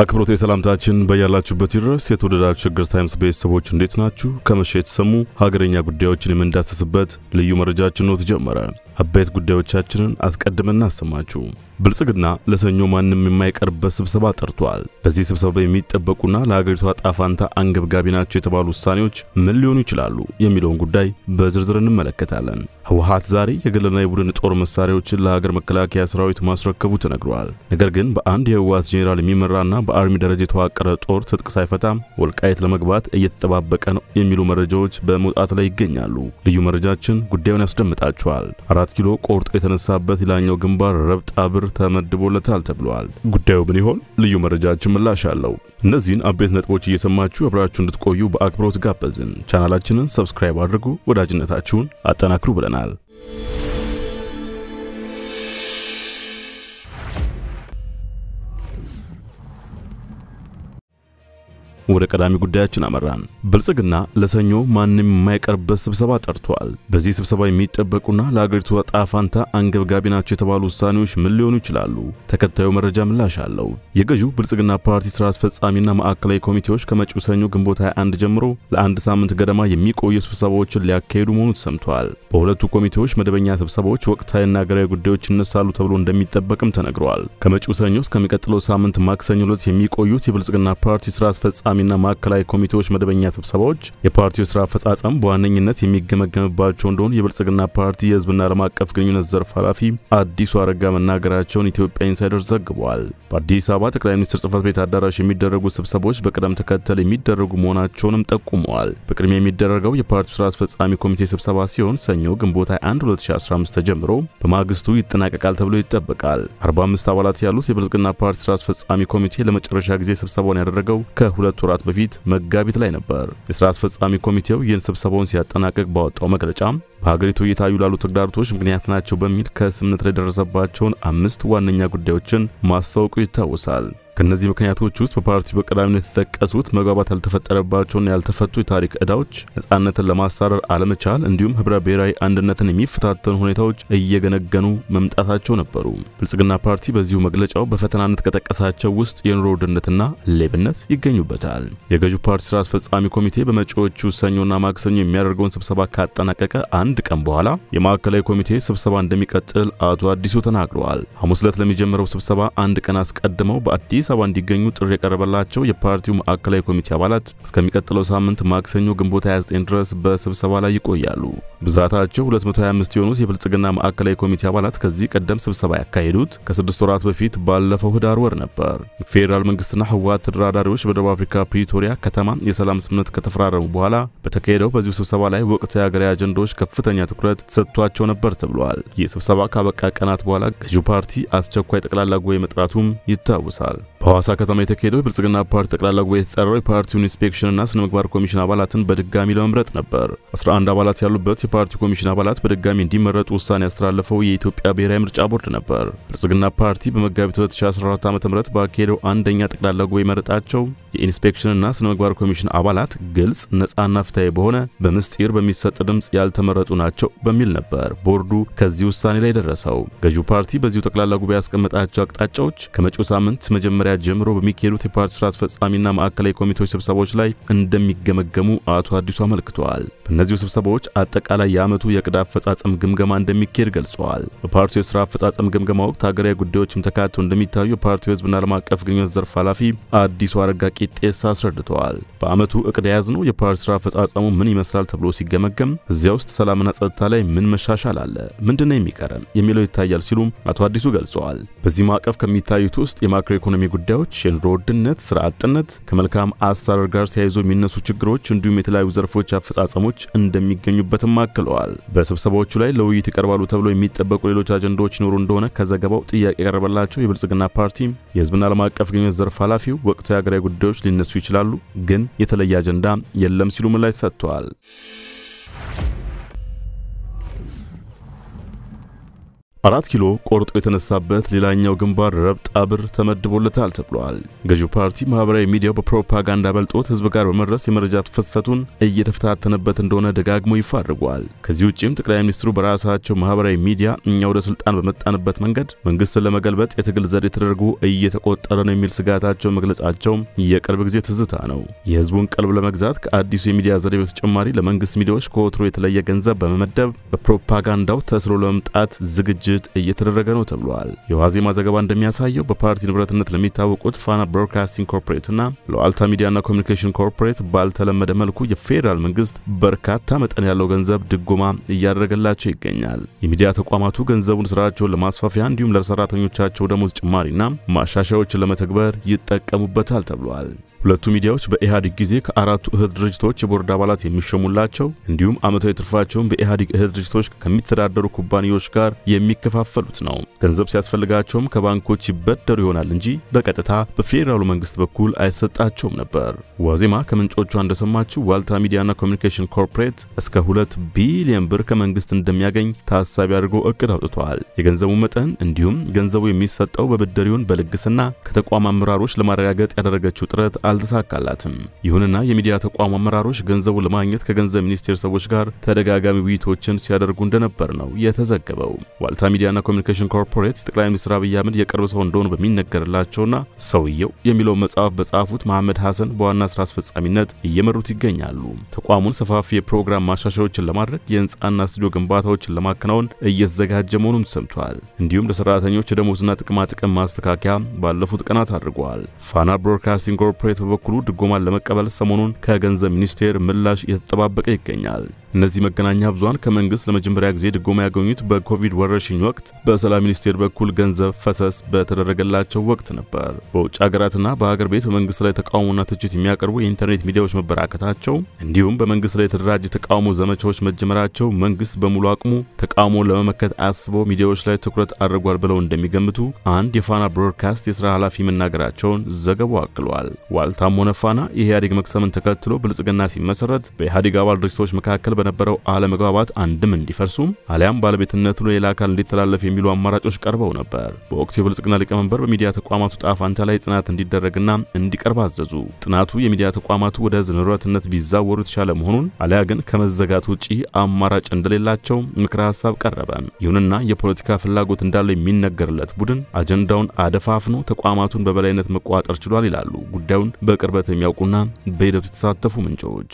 አክብሮት የሰላምታችን በያላችሁበት ይድረስ። የተወደዳችሁ ሸገር ታይምስ ቤተሰቦች እንዴት ናችሁ? ከመሸ የተሰሙ ሀገረኛ ጉዳዮችን የምንዳሰስበት ልዩ መረጃችን ነው ተጀመረ። አበይት ጉዳዮቻችንን አስቀድመን እናሰማችሁ። ብልጽግና ለሰኞ ማንም የማይቀርበት ስብሰባ ጠርቷል። በዚህ ስብሰባ የሚጠበቁና ለሀገሪቷ ጣፋንታ አንገብጋቢ ናቸው የተባሉ ውሳኔዎች ምን ሊሆኑ ይችላሉ የሚለውን ጉዳይ በዝርዝር እንመለከታለን። ህወሀት ዛሬ የገለልና የቡድን ጦር መሳሪያዎችን ለሀገር መከላከያ ሰራዊት ማስረከቡ ተነግረዋል። ነገር ግን በአንድ የህወሀት ጄኔራል የሚመራና በአርሚ ደረጃ የተዋቀረ ጦር ትጥቅ ሳይፈታ ወልቃይት ለመግባት እየተጠባበቀ ነው የሚሉ መረጃዎች በመውጣት ላይ ይገኛሉ። ልዩ መረጃችን ጉዳዩን ያስደምጣቸዋል። አራት ኪሎ ቆርጦ የተነሳበት ላኛው ግንባር ረብጣ ብር ተመድቦለታል ተብሏል። ጉዳዩ ምን ይሆን? ልዩ መረጃችን ምላሽ አለው። እነዚህን አበይት ነጥቦች እየሰማችሁ አብራችሁ እንድትቆዩ በአክብሮት ጋበዝን። ቻናላችንን ሰብስክራይብ አድርጉ፣ ወዳጅነታችሁን አጠናክሩ ብለናል። canal. ወደ ቀዳሚ ጉዳያችን አመራን። ብልጽግና ለሰኞ ማንም የማይቀርበት ስብሰባ ጠርቷል። በዚህ ስብሰባ የሚጠበቁና ለአገሪቱ ዕጣ ፈንታ አንገብጋቢ ናቸው የተባሉ ውሳኔዎች ምን ሊሆኑ ይችላሉ? ተከታዩ መረጃ ምላሽ አለው። የገዢው ብልጽግና ፓርቲ ስራ አስፈጻሚና ማዕከላዊ ኮሚቴዎች ከመጪው ሰኞ ግንቦት 21 ጀምሮ ለአንድ ሳምንት ገደማ የሚቆዩ ስብሰባዎችን ሊያካሂዱ መሆኑ ተሰምቷል። በሁለቱ ኮሚቴዎች መደበኛ ስብሰባዎች ወቅታዊና ሀገራዊ ጉዳዮች ይነሳሉ ተብሎ እንደሚጠበቅም ተነግሯል። ከመጪው ሰኞ እስከሚቀጥለው ሳምንት ማክሰኞ ዕለት የሚቆዩት የብልጽግና ፓርቲ ስራ አስፈጻሚ ቋሚና ማዕከላዊ ኮሚቴዎች መደበኛ ስብሰባዎች የፓርቲው ስራ አፈጻጸም በዋነኝነት የሚገመገምባቸው እንደሆኑ የብልጽግና ፓርቲ የህዝብና ዓለም አቀፍ ግንኙነት ዘርፍ ኃላፊ አዲሱ አረጋ መናገራቸውን ኢትዮጵያ ኢንሳይደር ዘግቧል። በአዲስ አበባ ጠቅላይ ሚኒስትር ጽህፈት ቤት አዳራሽ የሚደረጉ ስብሰባዎች በቅደም ተከተል የሚደረጉ መሆናቸውንም ጠቁመዋል። በቅድሚያ የሚደረገው የፓርቲው ስራ አስፈጻሚ ኮሚቴ ስብሰባ ሲሆን ሰኞ ግንቦት 1 2015 ተጀምሮ በማግስቱ ይጠናቀቃል ተብሎ ይጠበቃል። 45 አባላት ያሉት የብልጽግና ፓርቲ ስራ አስፈጻሚ ኮሚቴ ለመጨረሻ ጊዜ ስብሰባውን ያደረገው ከሁለቱ ወራት በፊት መጋቢት ላይ ነበር። የስራ አስፈጻሚ ኮሚቴው ይህን ስብሰባውን ሲያጠናቀቅ ባወጣው መግለጫ በሀገሪቱ እየታዩ ላሉ ተግዳሮቶች ምክንያት ናቸው በሚል ከስምምነት ላይ የደረሰባቸውን አምስት ዋነኛ ጉዳዮችን ማስታወቁ ይታወሳል። ከእነዚህ ምክንያቶች ውስጥ በፓርቲው በቀዳሚነት የተጠቀሱት መግባባት ያልተፈጠረባቸውና ያልተፈቱ የታሪክ ዕዳዎች፣ ነጻነትን ለማሳረር አለመቻል፣ እንዲሁም ህብረ ብሔራዊ አንድነትን የሚፈታተኑ ሁኔታዎች እየገነገኑ መምጣታቸው ነበሩ። ብልጽግና ፓርቲ በዚሁ መግለጫው በፈተናነት ከጠቀሳቸው ውስጥ የኑሮ ውድነትና ሌብነት ይገኙበታል። የገዢው ፓርቲ ስራ አስፈጻሚ ኮሚቴ በመጪዎቹ ሰኞና ማክሰኞ የሚያደርገውን ስብሰባ ካጠናቀቀ አንድ ቀን በኋላ የማዕከላዊ ኮሚቴ ስብሰባ እንደሚቀጥል አቶ አዲሱ ተናግረዋል። ሐሙስ ዕለት ለሚጀምረው ስብሰባ አንድ ቀን አስቀድመው በአዲስ አዲስ አበባ እንዲገኙ ጥሪ የቀረበላቸው የፓርቲው ማዕከላዊ ኮሚቴ አባላት እስከሚቀጥለው ሳምንት ማክሰኞ ግንቦት 29 ድረስ በስብሰባ ላይ ይቆያሉ። ብዛታቸው 225 የሆኑት የብልጽግና ማዕከላዊ ኮሚቴ አባላት ከዚህ ቀደም ስብሰባ ያካሄዱት ከስድስት ወራት በፊት ባለፈው ህዳር ወር ነበር። ፌዴራል መንግስትና ህወሓት ተደራዳሪዎች በደቡብ አፍሪካ ፕሪቶሪያ ከተማ የሰላም ስምምነት ከተፈራረሙ በኋላ በተካሄደው በዚሁ ስብሰባ ላይ ወቅታዊ ሀገራዊ አጀንዳዎች ከፍተኛ ትኩረት ተሰጥቷቸው ነበር ተብሏል። ይህ ስብሰባ ካበቃ ቀናት በኋላ ገዢው ፓርቲ አስቸኳይ ጠቅላላ ጉባኤ መጥራቱም ይታወሳል። በሐዋሳ ከተማ የተካሄደው የብልጽግና ፓርቲ ጠቅላላ ጉባኤ የተጠራው የፓርቲውን ኢንስፔክሽንና ስነ ምግባር ኮሚሽን አባላትን በድጋሚ ለመምረጥ ነበር። 11 አባላት ያሉበት የፓርቲው ኮሚሽን አባላት በድጋሚ እንዲመረጡ ውሳኔ ያስተላለፈው የኢትዮጵያ ብሔራዊ ምርጫ ቦርድ ነበር። ብልጽግና ፓርቲ በመጋቢት 2014 ም ባካሄደው አንደኛ ጠቅላላ ጉባኤ መረጣቸው የኢንስፔክሽንና ስነ ምግባር ኮሚሽን አባላት ግልጽ፣ ነፃና ፍትሐዊ በሆነ በምስጢር በሚሰጥ ድምፅ ያልተመረጡ ናቸው በሚል ነበር ቦርዱ ከዚህ ውሳኔ ላይ ደረሰው። ገዢው ፓርቲ በዚሁ ጠቅላላ ጉባኤ ያስቀመጣቸው አቅጣጫዎች ከመጪው ሳምንት መጀመሪያ ጀምሮ በሚካሄዱት የፓርቲው ስራ አስፈጻሚና ማዕከላዊ ኮሚቴዎች ስብሰባዎች ላይ እንደሚገመገሙ አቶ አዲሱ አመልክተዋል። በእነዚሁ ስብሰባዎች አጠቃላይ የዓመቱ የዕቅድ አፈጻጸም ግምገማ እንደሚካሄድ ገልጸዋል። በፓርቲው የስራ አፈጻጸም ግምገማ ወቅት ሀገራዊ ጉዳዮችም ተካተው እንደሚታዩ የፓርቲው ህዝብና ዓለም አቀፍ ግንኙነት ዘርፍ ኃላፊ አዲሱ አረጋ ቂጤሳ አስረድተዋል። በአመቱ እቅድ የያዝነው የፓርቲ ስራ አፈጻጸሙ ምን ይመስላል ተብሎ ሲገመገም እዚያ ውስጥ ሰላምና ጸጥታ ላይ ምን መሻሻል አለ፣ ምንድነው የሚቀረን የሚለው ይታያል ሲሉም አቶ አዲሱ ገልጸዋል። በዚህ ማዕቀፍ ከሚታዩት ውስጥ የማክሮ ኢኮኖሚ ጉዳዮች፣ የኑሮ ውድነት፣ ስራ አጥነት፣ ከመልካም አስተዳደር ጋር ተያይዞ የሚነሱ ችግሮች እንዲሁም የተለያዩ ዘርፎች አፈጻጸሞች እንደሚገኙበትም አክለዋል። በስብሰባዎቹ ላይ ለውይይት ይቀርባሉ ተብሎ የሚጠበቁ ሌሎች አጀንዳዎች ይኖሩ እንደሆነ ከዘገባው ጥያቄ ያቀረበላቸው የብልጽግና ፓርቲ የህዝብና ዓለም አቀፍ ግንኙነት ዘርፍ ኃላፊው ወቅታዊ ሀገራዊ ጉዳዮች ሊነሱ ይችላሉ፣ ግን የተለየ አጀንዳ የለም ሲሉ ምላሽ ሰጥተዋል። አራት ኪሎ ቆርጦ የተነሳበት ሌላኛው ግንባር ረብጣ ብር ተመድቦለታል ተብሏል። ገዢው ፓርቲ ማህበራዊ ሚዲያው በፕሮፓጋንዳ በልጦት ህዝብ ጋር በመድረስ የመረጃ ፍሰቱን እየተፈታተነበት እንደሆነ ደጋግሞ ይፋ አድርጓል። ከዚህ ውጭም ጠቅላይ ሚኒስትሩ በራሳቸው ማህበራዊ ሚዲያ እኛ ወደ ስልጣን በመጣንበት መንገድ መንግስትን ለመገልበጥ የትግል ዘዴ ተደርጎ እየተቆጠረ ነው የሚል ስጋታቸውን መግለጻቸውም የቅርብ ጊዜ ትዝታ ነው። የህዝቡን ቀልብ ለመግዛት ከአዲሱ የሚዲያ ዘዴ በተጨማሪ ለመንግስት ሚዲያዎች ከወትሮ የተለየ ገንዘብ በመመደብ በፕሮፓጋንዳው ተስሎ ለመምጣት ዝግጅ ዝግጅት እየተደረገ ነው ተብሏል። የዋዜማ ዘገባ እንደሚያሳየው በፓርቲ ንብረትነት ለሚታወቁት ፋና ብሮድካስቲንግ ኮርፖሬትና ለአልታ ሚዲያና ኮሚኒኬሽን ኮርፖሬት ባልተለመደ መልኩ የፌዴራል መንግስት በርካታ መጠን ያለው ገንዘብ ድጎማ እያደረገላቸው ይገኛል። የሚዲያ ተቋማቱ ገንዘቡን ስራቸውን ለማስፋፊያ እንዲሁም ለሰራተኞቻቸው ደሞዝ ጭማሪና ማሻሻያዎችን ለመተግበር ይጠቀሙበታል ተብሏል። ሁለቱ ሚዲያዎች በኢህአዴግ ጊዜ ከአራቱ እህት ድርጅቶች የቦርድ አባላት የሚሸሙላቸው እንዲሁም ዓመታዊ ትርፋቸውን በኢህአዴግ እህት ድርጅቶች ከሚተዳደሩ ኩባንያዎች ጋር የሚ የሚከፋፈሉት ነው። ገንዘብ ሲያስፈልጋቸውም ከባንኮች ይበደሩ ይሆናል እንጂ በቀጥታ በፌዴራሉ መንግስት በኩል አይሰጣቸውም ነበር። ዋዜማ ከምንጮቿ እንደሰማችው ዋልታ ሚዲያና ኮሚኒኬሽን ኮርፖሬት እስከ ሁለት ቢሊዮን ብር ከመንግስት እንደሚያገኝ ታሳቢ አድርጎ እቅድ አውጥቷል። የገንዘቡ መጠን እንዲሁም ገንዘቡ የሚሰጠው በብድሪውን በልግስና ከተቋም አመራሮች ለማረጋገጥ ያደረገችው ጥረት አልተሳካላትም። ይሁንና የሚዲያ ተቋም አመራሮች ገንዘቡ ለማግኘት ከገንዘብ ሚኒስቴር ሰዎች ጋር ተደጋጋሚ ውይይቶችን ሲያደርጉ እንደነበር ነው የተዘገበው። ዋልታ ሚዲያና ኮሚኒኬሽን ኮርፖሬት ጠቅላይ ሚኒስትር አብይ አህመድ የቅርብ ሰው እንደሆኑ በሚነገርላቸውና ሰውየው የሚለው መጽሐፍ በጻፉት መሐመድ ሐሰን በዋና ስራ አስፈጻሚነት እየመሩት ይገኛሉ። ተቋሙን ሰፋፊ የፕሮግራም ማሻሻዎችን ለማድረግ የህንፃና ስቱዲዮ ግንባታዎችን ለማከናወን እየተዘጋጀ መሆኑም ሰምቷል። እንዲሁም ለሰራተኞች የደሞዝና ጥቅማጥቅም ማስተካከያ ባለፉት ቀናት አድርጓል። ፋና ብሮድካስቲንግ ኮርፖሬት በበኩሉ ድጎማን ለመቀበል ሰሞኑን ከገንዘብ ሚኒስቴር ምላሽ እየተጠባበቀ ይገኛል። እነዚህ መገናኛ ብዙሃን ከመንግስት ለመጀመሪያ ጊዜ ድጎማ ያገኙት በኮቪድ ወረርሽኝ ወቅት በሰላም ሚኒስቴር በኩል ገንዘብ ፈሰስ በተደረገላቸው ወቅት ነበር። በውጭ ሀገራትና በሀገር ቤት በመንግስት ላይ ተቃውሞና ትችት የሚያቀርቡ የኢንተርኔት ሚዲያዎች መበራከታቸው እንዲሁም በመንግስት ላይ የተደራጀ ተቃውሞ ዘመቻዎች መጀመራቸው መንግስት በሙሉ አቅሙ ተቃውሞ ለመመከት አስቦ ሚዲያዎች ላይ ትኩረት አድርጓል ብለው እንደሚገምቱ አንድ የፋና ብሮድካስት የስራ ኃላፊ መናገራቸውን ዘገባው አክሏል። ዋልታም ሆነ ፋና የኢህአዴግ መክሰምን ተከትሎ ብልጽግና ሲመሰረት በኢህአዴግ አባል ድርጅቶች መካከል በነበረው አለመግባባት አንድም እንዲፈርሱም አሊያም ባለቤትነቱ ሌላ አካል እንዲተላለፍ የሚሉ አማራጮች ቀርበው ነበር። በወቅቱ የብልጽግና ሊቀመንበር በሚዲያ ተቋማቱ ጣፋንታ ላይ ጥናት እንዲደረግና እንዲቀርብ አዘዙ። ጥናቱ የሚዲያ ተቋማቱ ወደ ሕዝብ ንብረትነት ቢዛወሩ የተሻለ መሆኑን አሊያ ግን ከመዘጋት ውጪ አማራጭ እንደሌላቸው ምክረ ሀሳብ ቀረበ። ይሁንና የፖለቲካ ፍላጎት እንዳለው የሚነገርለት ቡድን አጀንዳውን አደፋፍኖ ተቋማቱን በበላይነት መቋጠር ችሏል ይላሉ ጉዳዩን በቅርበት የሚያውቁና በሂደቱ የተሳተፉ ምንጮች።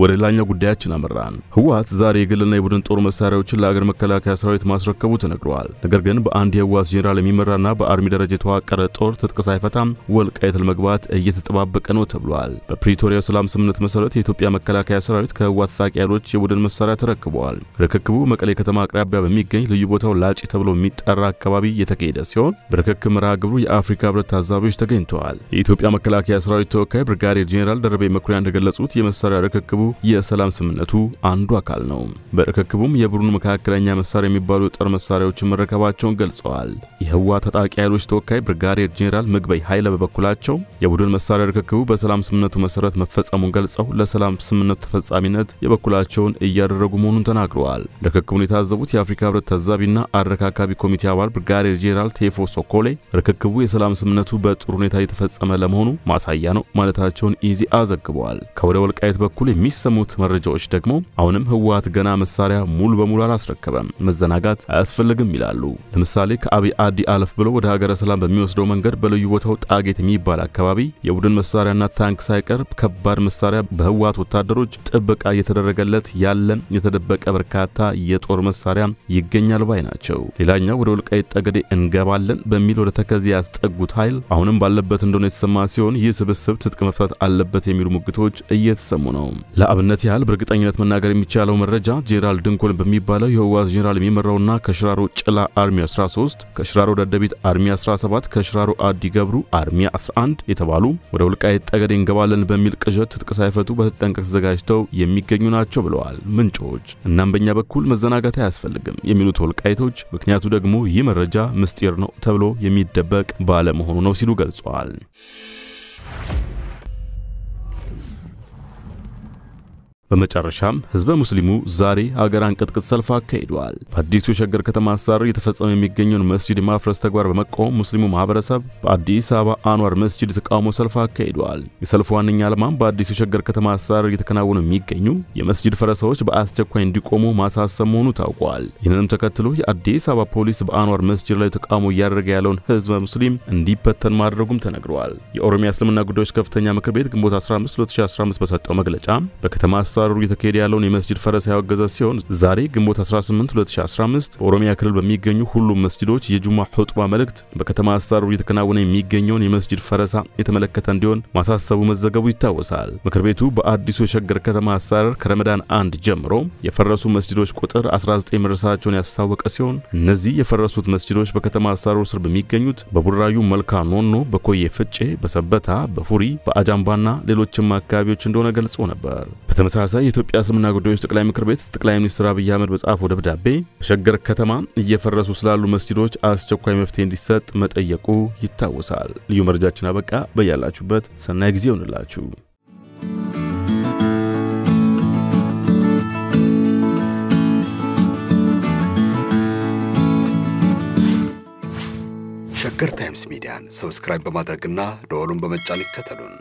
ወደ ሌላኛው ጉዳያችን አመራን። ህወሓት ዛሬ የግልና የቡድን ጦር መሳሪያዎችን ለአገር መከላከያ ሰራዊት ማስረከቡ ተነግሯል። ነገር ግን በአንድ የህወሓት ጄኔራል የሚመራና በአርሚ ደረጃ የተዋቀረ ጦር ትጥቅ ሳይፈታም ወልቃይት ለመግባት እየተጠባበቀ ነው ተብሏል። በፕሪቶሪያ ሰላም ስምምነት መሰረት የኢትዮጵያ መከላከያ ሰራዊት ከህወሓት ታጣቂ ኃይሎች የቡድን መሳሪያ ተረክበዋል። ርክክቡ መቀሌ ከተማ አቅራቢያ በሚገኝ ልዩ ቦታው ላጭ ተብሎ የሚጠራ አካባቢ የተካሄደ ሲሆን በርክክብ መርሃ ግብሩ የአፍሪካ ህብረት ታዛቢዎች ተገኝተዋል። የኢትዮጵያ መከላከያ ሰራዊት ተወካይ ብርጋዴር ጄኔራል ደረቤ መኩሪያ እንደገለጹት የመሳሪያ ርክክ ርክክቡ የሰላም ስምምነቱ አንዱ አካል ነው። በርክክቡም የቡድኑ መካከለኛ መሳሪያ የሚባሉ የጦር መሳሪያዎችን መረከባቸውን ገልጸዋል። የህዋ ታጣቂ ኃይሎች ተወካይ ብርጋዴር ጄኔራል ምግበይ ኃይለ በበኩላቸው የቡድን መሳሪያ ርክክቡ በሰላም ስምምነቱ መሰረት መፈጸሙን ገልጸው ለሰላም ስምምነቱ ተፈጻሚነት የበኩላቸውን እያደረጉ መሆኑን ተናግረዋል። ርክክቡን የታዘቡት የአፍሪካ ህብረት ታዛቢና አረካካቢ ኮሚቴ አባል ብርጋዴር ጄኔራል ቴፎ ሶኮሌ ርክክቡ የሰላም ስምምነቱ በጥሩ ሁኔታ የተፈጸመ ለመሆኑ ማሳያ ነው ማለታቸውን ኢዜአ አዘግቧል። ከወደ ወልቃይት በኩል የሚ የሚሰሙት መረጃዎች ደግሞ አሁንም ህወሓት ገና መሳሪያ ሙሉ በሙሉ አላስረከበም፣ መዘናጋት አያስፈልግም ይላሉ። ለምሳሌ ከአብይ አዲ አለፍ ብሎ ወደ ሀገረ ሰላም በሚወስደው መንገድ በልዩ ቦታው ጣጌት የሚባል አካባቢ የቡድን መሳሪያና ታንክ ሳይቀርብ ከባድ መሳሪያ በህወሓት ወታደሮች ጥበቃ እየተደረገለት ያለ የተደበቀ በርካታ የጦር መሳሪያ ይገኛል ባይ ናቸው። ሌላኛው ወደ ወልቃይት ጠገዴ እንገባለን በሚል ወደ ተከዜ ያስጠጉት ኃይል አሁንም ባለበት እንደሆነ የተሰማ ሲሆን ይህ ስብስብ ትጥቅ መፍታት አለበት የሚሉ ሙግቶች እየተሰሙ ነው። ለአብነት ያህል በእርግጠኝነት መናገር የሚቻለው መረጃ ጄራልድ ድንኮን በሚባለው የህዋዝ ጄኔራል የሚመራውና ከሽራሮ ጭላ አርሚ 13 ከሽራሮ ደደቢት አርሚ 17 ከሽራሮ አዲ ገብሩ አርሚ 11 የተባሉ ወደ ወልቃይት ጠገዴ እንገባለን በሚል ቅዠት ትጥቅ ሳይፈቱ በተጠንቀቅ ተዘጋጅተው የሚገኙ ናቸው ብለዋል ምንጮች። እናም በእኛ በኩል መዘናጋት አያስፈልግም የሚሉት ወልቃይቶች ምክንያቱ ደግሞ ይህ መረጃ ምስጢር ነው ተብሎ የሚደበቅ ባለመሆኑ ነው ሲሉ ገልጸዋል። በመጨረሻም ህዝበ ሙስሊሙ ዛሬ አገር አንቀጥቅጥ ሰልፍ አካሂዷል። በአዲሱ የሸገር ከተማ አስተዳደር እየተፈጸመ የሚገኘውን መስጂድ ማፍረስ ተግባር በመቃወም ሙስሊሙ ማህበረሰብ በአዲስ አበባ አንዋር መስጂድ ተቃውሞ ሰልፍ አካሂዷል። የሰልፉ ዋነኛ ዓላማም በአዲሱ የሸገር ከተማ አስተዳደር እየተከናወኑ የሚገኙ የመስጂድ ፈረሳዎች በአስቸኳይ እንዲቆሙ ማሳሰብ መሆኑ ታውቋል። ይህንንም ተከትሎ የአዲስ አበባ ፖሊስ በአንዋር መስጂድ ላይ ተቃውሞ እያደረገ ያለውን ህዝበ ሙስሊም እንዲበተን ማድረጉም ተነግረዋል። የኦሮሚያ እስልምና ጉዳዮች ከፍተኛ ምክር ቤት ግንቦት 15 2015 በሰጠው መግለጫ በከተማ አስተዳደሩ እየተካሄደ ያለውን የመስጅድ ፈረሳ ያወገዘ ሲሆን ዛሬ ግንቦት 18 2015 በኦሮሚያ ክልል በሚገኙ ሁሉም መስጅዶች የጁማ ሁጥባ መልእክት በከተማ አስተዳደሩ እየተከናወነ የሚገኘውን የመስጅድ ፈረሳ የተመለከተ እንዲሆን ማሳሰቡ መዘገቡ ይታወሳል። ምክር ቤቱ በአዲሱ የሸገር ከተማ አስተዳደር ከረመዳን አንድ ጀምሮ የፈረሱ መስጅዶች ቁጥር 19 መድረሳቸውን ያስታወቀ ሲሆን እነዚህ የፈረሱት መስጅዶች በከተማ አስተዳደሩ ስር በሚገኙት በቡራዩ መልካ ኖኖ፣ በኮዬ ፍጬ፣ በሰበታ፣ በፉሪ፣ በአጃምባና ሌሎችም አካባቢዎች እንደሆነ ገልጾ ነበር። በተመሳሳይ ካሳ የኢትዮጵያ እስልምና ጉዳዮች ጠቅላይ ምክር ቤት ጠቅላይ ሚኒስትር አብይ አህመድ በጻፈው ደብዳቤ በሸገር ከተማ እየፈረሱ ስላሉ መስጂዶች አስቸኳይ መፍትሄ እንዲሰጥ መጠየቁ ይታወሳል። ልዩ መረጃችን አበቃ። በያላችሁበት ሰናይ ጊዜ ይሆንላችሁ። ሸገር ታይምስ ሚዲያን ሰብስክራይብ በማድረግና ደወሉን በመጫን ይከተሉን።